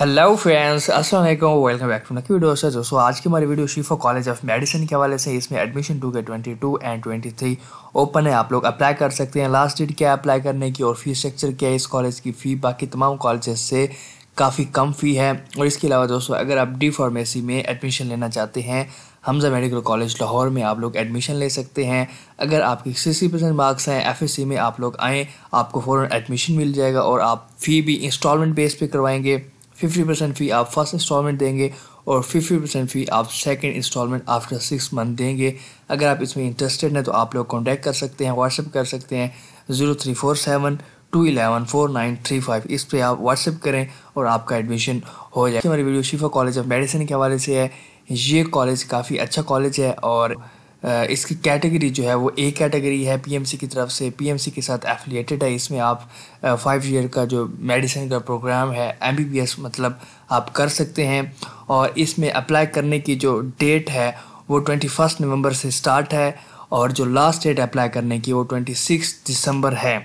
hello friends अस्सलाम वालेकुम welcome back to from video से दोस्तों आज की हमारी video Shifa college of medicine के हवाले से इसमें admission two K twenty two and twenty three open है आप लोग अप्लाई कर सकते हैं लास्ट डेट क्या है अप्लाई करने की और फी स्ट्रक्चर क्या है इस कॉलेज की फ़ी बाकी तमाम कॉलेजेस से काफ़ी कम फ़ी है और इसके अलावा दोस्तों अगर आप डी फार्मेसी में एडमिशन लेना चाहते हैं हमजा मेडिकल कॉलेज लाहौर में आप लोग एडमिशन ले सकते हैं अगर आपके सिक्सटी परसेंट मार्क्स हैं एफ में आप लोग आएँ आपको फ़ौर एडमिशन मिल जाएगा और आप फ़ी भी इंस्टॉलमेंट बेस पर करवाएँगे फिफ्टी परसेंट फ़ी आप फर्स्ट इंस्टॉलमेंट देंगे और फिफ्टी परसेंट फ़ी आप second installment after six month देंगे अगर आप इसमें इंटरेस्टेड हैं तो आप लोग कॉन्टैक्ट कर सकते हैं व्हाट्सअप कर सकते हैं zero three four seven two eleven four nine three five इस पर आप व्हाट्सअप करें और आपका एडमिशन हो जाए हमारी वीडियो शिफा कॉलेज ऑफ मेडिसिन के हवाले से है ये कॉलेज काफ़ी अच्छा कॉलेज है और इसकी कैटेगरी जो है वो ए कैटेगरी है पीएमसी की तरफ से पीएमसी के साथ एफिलिएटेड है इसमें आप फाइव ईयर का जो मेडिसिन का प्रोग्राम है एमबीबीएस मतलब आप कर सकते हैं और इसमें अप्लाई करने की जो डेट है वो ट्वेंटी फर्स्ट नवम्बर से स्टार्ट है और जो लास्ट डेट अप्लाई करने की वो ट्वेंटी सिक्स दिसंबर है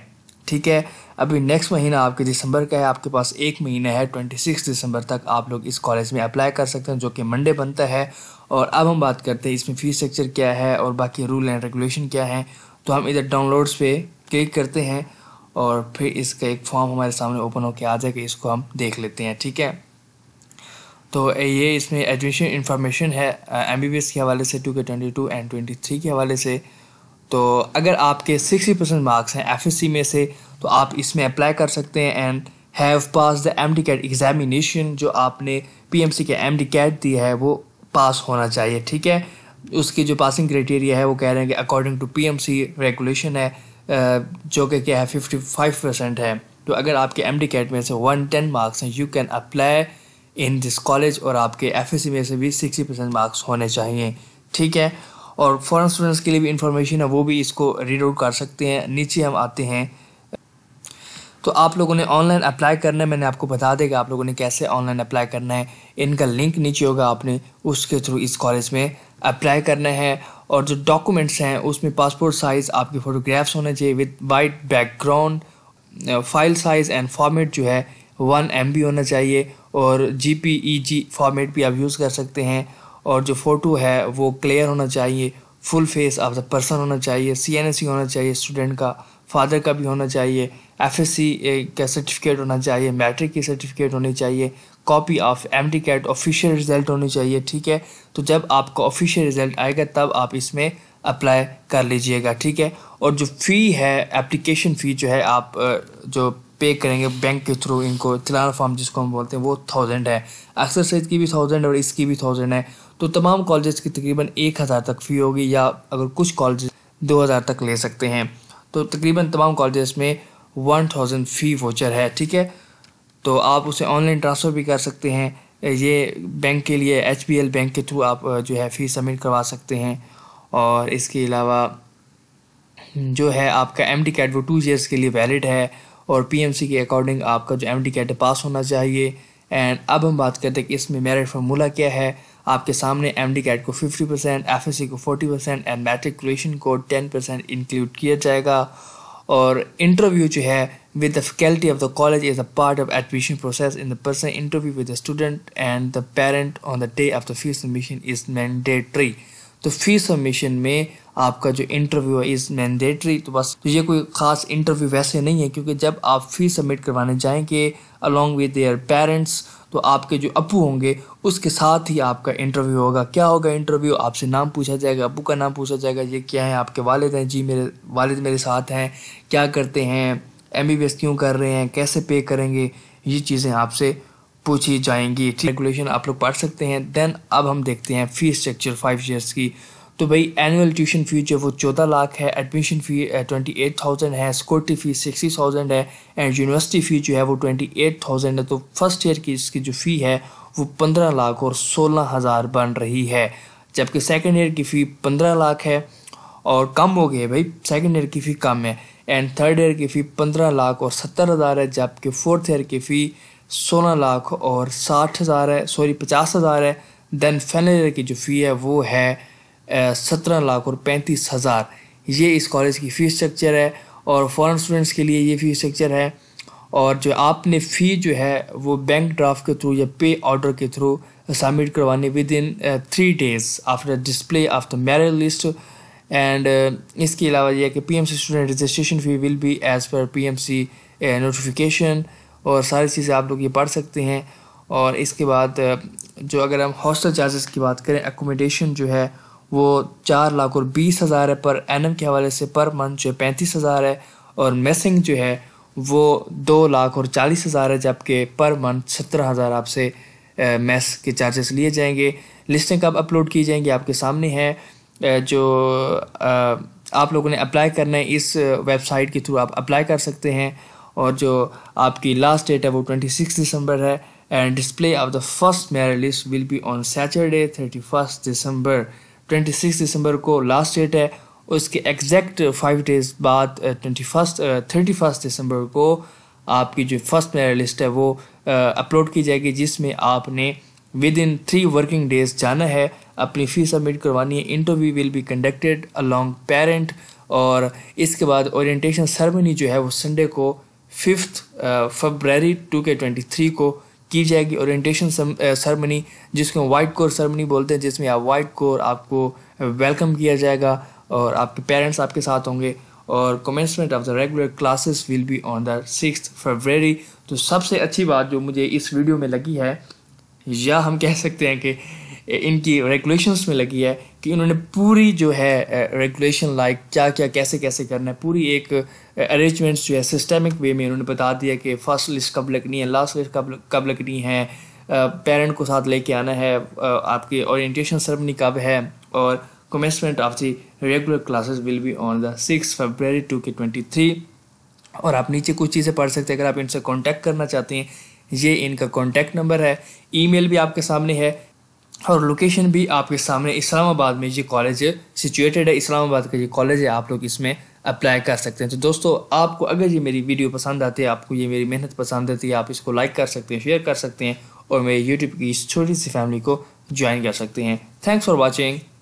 ठीक है अभी नेक्स्ट महीना आपके दिसंबर का है आपके पास एक महीना है ट्वेंटी सिक्स दिसंबर तक आप लोग इस कॉलेज में अप्लाई कर सकते हैं जो कि मंडे बनता है और अब हम बात करते हैं इसमें फीस स्ट्रक्चर क्या है और बाकी रूल एंड रेगुलेशन क्या है तो हम इधर डाउनलोड्स पे क्लिक करते हैं और फिर इसका एक फॉर्म हमारे सामने ओपन होकर आ जाएगा इसको हम देख लेते हैं ठीक है तो ये इसमें एडमिशन इन्फॉर्मेशन है एम बी बी एस के हवाले से two K twenty two and twenty three के हवाले से तो अगर आपके सिक्सटी परसेंट मार्क्स हैं एफ में से तो आप इसमें अप्लाई कर सकते हैं and have pass the M D CAT examination जो आपने पी एम सी के एम डी कैट दी है वो पास होना चाहिए ठीक है उसकी जो पासिंग क्राइटेरिया है वो कह रहे हैं कि according to P M C regulation है जो कि क्या है फिफ्टी फाइव परसेंट है तो अगर आपके एम डी कैट में से वन टेन मार्क्स हैं you can apply in this college और आपके एफ एस सी में से भी सिक्सटी परसेंट मार्क्स होने चाहिए ठीक है और फॉरन स्टूडेंट्स के लिए भी इंफॉर्मेशन है वो भी इसको रीड आउट कर सकते हैं नीचे हम आते हैं तो आप लोगों ने ऑनलाइन अप्लाई करना है मैंने आपको बता देगा आप लोगों ने कैसे ऑनलाइन अप्लाई करना है इनका लिंक नीचे होगा आपने उसके थ्रू इस कॉलेज में अप्लाई करना है और जो डॉक्यूमेंट्स हैं उसमें पासपोर्ट साइज़ आपके फ़ोटोग्राफ्स होने चाहिए with white background file size and format जो है वन एम होना चाहिए और जी पी ई जी फॉर्मेट भी आप यूज़ कर सकते हैं और जो फ़ोटो है वो क्लियर होना चाहिए full face of the person होना चाहिए सी एन एस सी होना चाहिए स्टूडेंट का फादर का भी होना चाहिए एफ एस सी का सर्टिफिकेट होना चाहिए मैट्रिक की सर्टिफिकेट होनी चाहिए copy of M T CAT official result होनी चाहिए ठीक है तो जब आपका ऑफिशियल रिज़ल्ट आएगा तब आप इसमें अप्लाई कर लीजिएगा ठीक है और जो फ़ी है एप्लीकेशन फ़ी जो है आप जो पे करेंगे बैंक के थ्रू इनको चलान फॉर्म जिसको हम बोलते हैं वो थाउजेंड है एक्सरसाइज की भी थाउजेंड और इसकी भी थाउजेंड है तो तमाम कॉलेज की तकरीबन एक हज़ार तक फ़ी होगी या अगर कुछ कॉलेज दो हज़ार तक ले सकते हैं तो तकरीबन तमाम कॉलेज में वन थाउजेंड फ़ी वोचर है ठीक है तो आप उसे ऑनलाइन ट्रांसफ़र भी कर सकते हैं ये बैंक के लिए एच बैंक के थ्रू आप जो है फ़ी सबमिट करवा सकते हैं और इसके अलावा हम्म, जो है आपका एम डी कैट वो टू ईयर्स के लिए वैलिड है और पी एम सी के अकॉर्डिंग आपका जो एम डी कैट पास होना चाहिए एंड अब हम बात करते हैं कि इसमें मेरिट फार्मूला क्या है आपके सामने एम डी कैट को fifty percent F S C को फोर्टी परसेंट एंड मैट्रिकुलेशन को टेन परसेंट इंक्लूड किया जाएगा और इंटरव्यू जो है with the faculty of the college is a part of admission process in the person interview with the student and the parent on the day of the fees submission is mandatory तो fees submission में आपका जो interview है is mandatory तो बस ये कोई खास इंटरव्यू वैसे नहीं है क्योंकि जब आप फीस सबमिट करवाने जाएंगे अलॉन्ग विद देयर पेरेंट्स तो आपके जो अपू होंगे उसके साथ ही आपका इंटरव्यू होगा क्या होगा इंटरव्यू आपसे नाम पूछा जाएगा अपू का नाम पूछा जाएगा ये क्या है आपके वालद हैं जी मेरे वालद मेरे साथ हैं क्या करते हैं एम बी बी एस क्यों कर रहे हैं कैसे पे करेंगे ये चीज़ें आपसे पूछी जाएंगी रेगुलेशन आप लोग पढ़ सकते हैं देन अब हम देखते हैं फीस स्ट्रक्चर फाइव ईयर्स की तो भाई एनुअल ट्यूशन फ़ीस जो वो चौदह लाख है admission fee twenty eight thousand है सिक्योरिटी फ़ीस सिक्सटी थाउजेंड है एंड यूनिवर्सिटी फ़ी जो है वो ट्वेंटी एट थाउजेंड है तो फर्स्ट ईयर की इसकी जो फ़ी है वो पंद्रह लाख और सोलह हज़ार बन रही है जबकि सेकेंड ईयर की फ़ी पंद्रह लाख है और कम हो गई है भाई सेकेंड ईयर की फ़ी कम है एंड थर्ड ईयर की फ़ी पंद्रह लाख और सत्तर हज़ार है जबकि फोर्थ ईयर की फ़ी सोलह लाख और साठ हज़ार है सॉरी पचास हज़ार है दैन फाइनल ईयर की जो फ़ी है वो है सत्रह लाख और पैंतीस हज़ार ये इस कॉलेज की फ़ीस स्ट्रक्चर है और फॉरेन स्टूडेंट्स के लिए ये फ़ीस स्ट्रक्चर है और जो आपने फ़ी जो है वो बैंक ड्राफ्ट के थ्रू या पे ऑर्डर के थ्रू सबमिट करवानी within three days after display of the merit list and इसके अलावा यह कि P M C student registration fee will be as per P M C notification और सारी चीज़ें आप लोग ये पढ़ सकते हैं और इसके बाद जो अगर हम हॉस्टल चार्जेस की बात करें एकोमोडेशन जो है वो चार लाख और बीस हज़ार है पर एन के हवाले से पर मंथ जो है पैंतीस हज़ार है और मेसिंग जो है वो दो लाख और चालीस हज़ार है जबकि पर मंथ सत्रह हज़ार आपसे मैस के चार्जेस लिए जाएंगे लिस्टें कब अपलोड की जाएंगी आपके सामने है जो आप लोगों ने अप्लाई करना है इस वेबसाइट के थ्रू आप अप्लाई कर सकते हैं और जो आपकी लास्ट डेट है वो ट्वेंटी सिक्स दिसंबर है and display of the first merit list will be on Saturday thirty first December twenty six December को लास्ट डेट है और इसके एग्जैक्ट फाइव डेज बाद twenty first thirty first December को आपकी जो फर्स्ट मेरा लिस्ट है वो अपलोड uh, की जाएगी जिसमें आपने within three working days जाना है अपनी फ़ी सबमिट करवानी है interview will be conducted along parent और इसके बाद ओरिएंटेशन सेरेमनी जो है वो संडे को fifth February two K twenty three को की जाएगी ओरिएंटेशन सेरेमनी जिसको हम वाइट कोर सेरेमनी बोलते हैं जिसमें आप वाइट कोर आपको वेलकम किया जाएगा और आपके पेरेंट्स आपके साथ होंगे और commencement of the regular classes will be on the six February तो सबसे अच्छी बात जो मुझे इस वीडियो में लगी है या हम कह सकते हैं कि इनकी रेगुलेशंस में लगी है कि इन्होंने पूरी जो है रेगुलेशन लाइक क्या क्या कैसे कैसे करना है पूरी एक अरेंजमेंट्स जो है सिस्टमिक वे में इन्होंने बता दिया कि फर्स्ट लिस्ट कब लगनी है लास्ट लिस्ट कब कब लगनी है पेरेंट को साथ लेके आना है आपकी ओरिएंटेशन सेरेमनी कब है और commencement of the regular classes will be on the six February three और आप नीचे कुछ चीज़ें पढ़ सकते हैं अगर आप इनसे कॉन्टैक्ट करना चाहते हैं ये इनका कॉन्टैक्ट नंबर है ईमेल भी आपके सामने है और लोकेशन भी आपके सामने इस्लामाबाद में ये कॉलेज सिचुएटेड है इस्लामाबाद का ये कॉलेज है आप लोग इसमें अप्लाई कर सकते हैं तो दोस्तों आपको अगर ये मेरी वीडियो पसंद आती है आपको ये मेरी मेहनत पसंद आती है आप इसको लाइक कर सकते हैं शेयर कर सकते हैं और मेरे यूट्यूब की इस छोटी सी फैमिली को ज्वाइन कर सकते हैं थैंक्स फॉर वॉचिंग